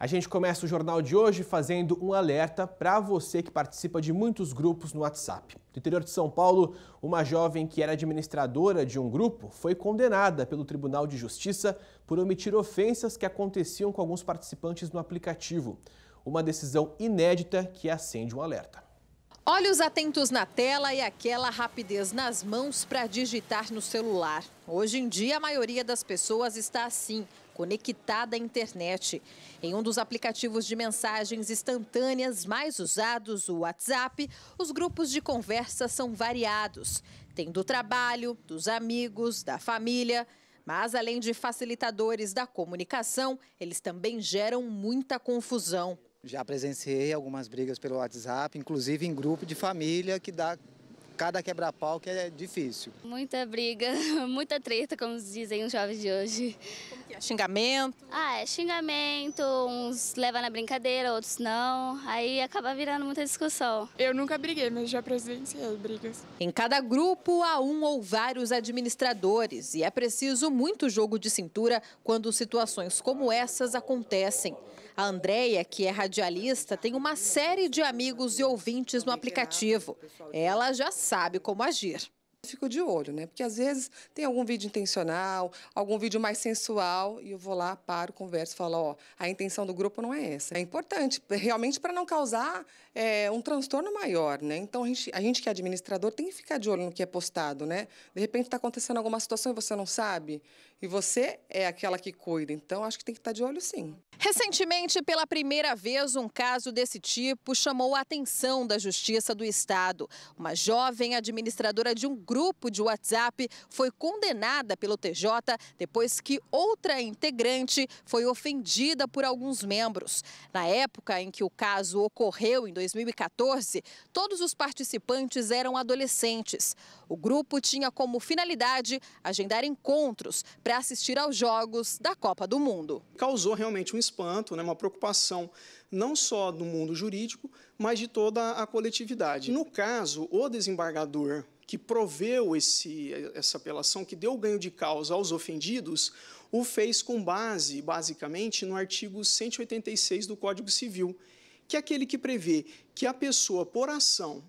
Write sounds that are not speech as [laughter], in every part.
A gente começa o jornal de hoje fazendo um alerta para você que participa de muitos grupos no WhatsApp. No interior de São Paulo, uma jovem que era administradora de um grupo foi condenada pelo Tribunal de Justiça por omitir ofensas que aconteciam com alguns participantes no aplicativo. Uma decisão inédita que acende um alerta. Olhos atentos na tela e aquela rapidez nas mãos para digitar no celular. Hoje em dia, a maioria das pessoas está assim conectada à internet. Em um dos aplicativos de mensagens instantâneas mais usados, o WhatsApp, os grupos de conversa são variados. Tem do trabalho, dos amigos, da família. Mas, além de facilitadores da comunicação, eles também geram muita confusão. Já presenciei algumas brigas pelo WhatsApp, inclusive em grupo de família que dá cada quebra-pau que é difícil. Muita briga, [laughs] muita treta, como dizem os jovens de hoje. Como que é? Xingamento? Ah, é xingamento, uns levam na brincadeira, outros não. Aí acaba virando muita discussão. Eu nunca briguei, mas já presenciei brigas. Em cada grupo há um ou vários administradores e é preciso muito jogo de cintura quando situações como essas acontecem. A Andréia, que é radialista, tem uma série de amigos e ouvintes no aplicativo. Ela já sabe como agir fico de olho, né? Porque às vezes tem algum vídeo intencional, algum vídeo mais sensual, e eu vou lá, paro, converso, falo, ó, a intenção do grupo não é essa. É importante, realmente para não causar é, um transtorno maior, né? Então a gente, a gente que é administrador tem que ficar de olho no que é postado, né? De repente está acontecendo alguma situação e você não sabe, e você é aquela que cuida, então acho que tem que estar tá de olho sim. Recentemente, pela primeira vez, um caso desse tipo chamou a atenção da Justiça do Estado. Uma jovem administradora de um grupo grupo de WhatsApp foi condenada pelo TJ depois que outra integrante foi ofendida por alguns membros. Na época em que o caso ocorreu, em 2014, todos os participantes eram adolescentes. O grupo tinha como finalidade agendar encontros para assistir aos jogos da Copa do Mundo. Causou realmente um espanto, né, uma preocupação não só do mundo jurídico, mas de toda a coletividade. No caso, o desembargador que proveu esse, essa apelação, que deu ganho de causa aos ofendidos, o fez com base, basicamente, no artigo 186 do Código Civil, que é aquele que prevê que a pessoa, por ação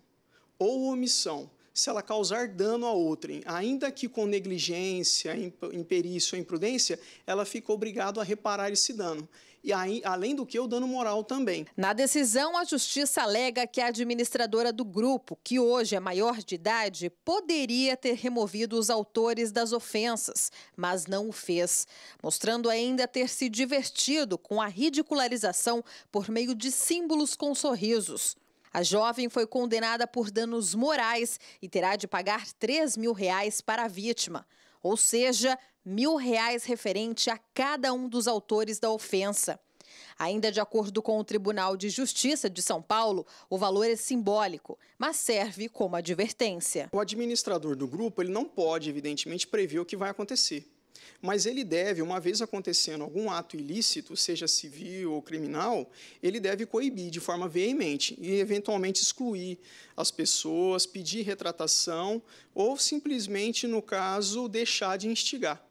ou omissão, se ela causar dano a outrem, ainda que com negligência, imperícia ou imprudência, ela fica obrigada a reparar esse dano e aí, além do que, o dano moral também. Na decisão, a justiça alega que a administradora do grupo, que hoje é maior de idade, poderia ter removido os autores das ofensas, mas não o fez, mostrando ainda ter se divertido com a ridicularização por meio de símbolos com sorrisos. A jovem foi condenada por danos morais e terá de pagar 3 mil reais para a vítima, ou seja, mil reais referente a cada um dos autores da ofensa. Ainda de acordo com o Tribunal de Justiça de São Paulo, o valor é simbólico, mas serve como advertência. O administrador do grupo ele não pode, evidentemente, prever o que vai acontecer. Mas ele deve, uma vez acontecendo algum ato ilícito, seja civil ou criminal, ele deve coibir de forma veemente e, eventualmente, excluir as pessoas, pedir retratação ou simplesmente, no caso, deixar de instigar.